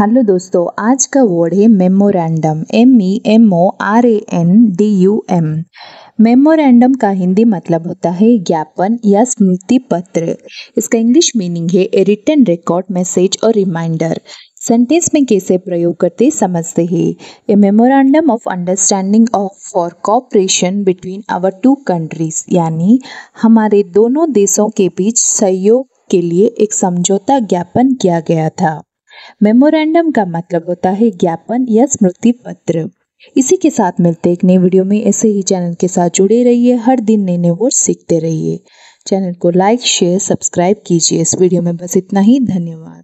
hello दोस्तों आज का वर्ड है memorandum M E M O R A N D U M memorandum का हिंदी मतलब होता है ज्ञापन या स्मृति पत्र इसका इंग्लिश मीनिंग है ए रिटर्न रिकॉर्ड मैसेज और रिमाइंडर सेंटेंस में कैसे प्रयोग करते समझते हैं a memorandum of understanding of for cooperation between our two countries यानी हमारे दोनों देशों के बीच सहयोग के लिए एक समझौता ज्ञापन किया गया था मेमोरेंडम का मतलब होता है ज्ञापन या स्मृति पत्र इसी के साथ मिलते एक नई वीडियो में ऐसे ही चैनल के साथ जुड़े रहिए हर दिन नए नए वर्ड सीखते रहिए चैनल को लाइक शेयर सब्सक्राइब कीजिए इस वीडियो में बस इतना ही धन्यवाद